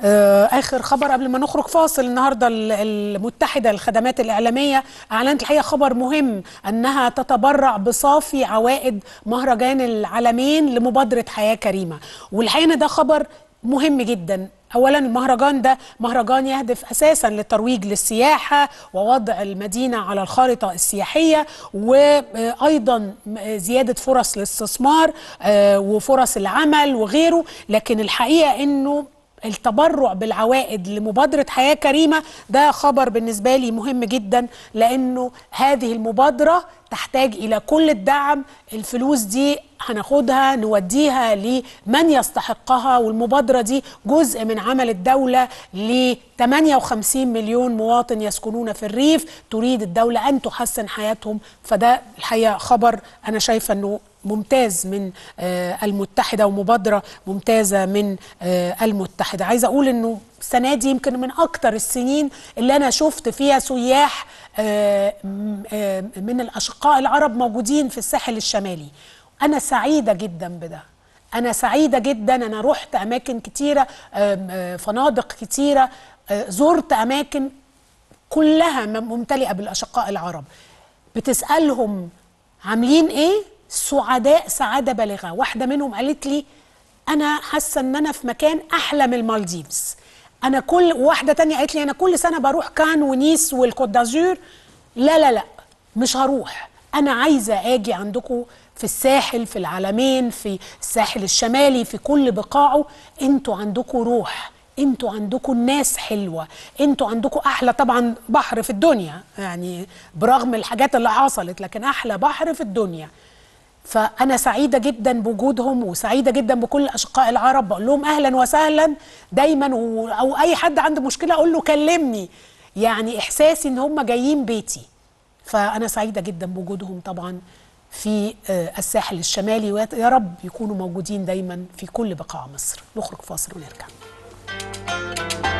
آه، اخر خبر قبل ما نخرج فاصل النهارده المتحده الخدمات الاعلاميه اعلنت الحقيقه خبر مهم انها تتبرع بصافي عوائد مهرجان العالمين لمبادره حياه كريمه والحقيقه ده خبر مهم جدا اولا المهرجان ده مهرجان يهدف اساسا للترويج للسياحه ووضع المدينه على الخارطه السياحيه وايضا زياده فرص الاستثمار آه، وفرص العمل وغيره لكن الحقيقه انه التبرع بالعوائد لمبادرة حياة كريمة ده خبر بالنسبة لي مهم جدا لأنه هذه المبادرة تحتاج إلى كل الدعم الفلوس دي هناخدها نوديها لمن يستحقها والمبادرة دي جزء من عمل الدولة ل 58 مليون مواطن يسكنون في الريف تريد الدولة أن تحسن حياتهم فده الحقيقة خبر أنا شايفة أنه ممتاز من آه، المتحده ومبادره ممتازه من آه، المتحده عايزه اقول انه السنه دي يمكن من اكتر السنين اللي انا شفت فيها سياح آه، من الاشقاء العرب موجودين في الساحل الشمالي انا سعيده جدا بده انا سعيده جدا انا رحت اماكن كتيره فنادق كتيره زرت اماكن كلها ممتلئه بالاشقاء العرب بتسالهم عاملين ايه سعداء سعاده بالغه واحده منهم قالت لي انا حاسه ان انا في مكان احلى من المالديفز انا كل واحده تانية قالت لي انا كل سنه بروح كان ونيس والكوت دازور لا لا لا مش هروح انا عايزه اجي عندكم في الساحل في العالمين في الساحل الشمالي في كل بقاعه انتوا عندكم روح انتوا عندكم الناس حلوه انتوا عندكم احلى طبعا بحر في الدنيا يعني برغم الحاجات اللي حصلت لكن احلى بحر في الدنيا فأنا سعيدة جدا بوجودهم وسعيدة جدا بكل أشقاء العرب بقول لهم أهلا وسهلا دايما و... أو أي حد عنده مشكلة أقول له كلمني يعني إحساسي إن هم جايين بيتي فأنا سعيدة جدا بوجودهم طبعا في آه، الساحل الشمالي ويا رب يكونوا موجودين دايما في كل بقاع مصر نخرج فاصل ونرجع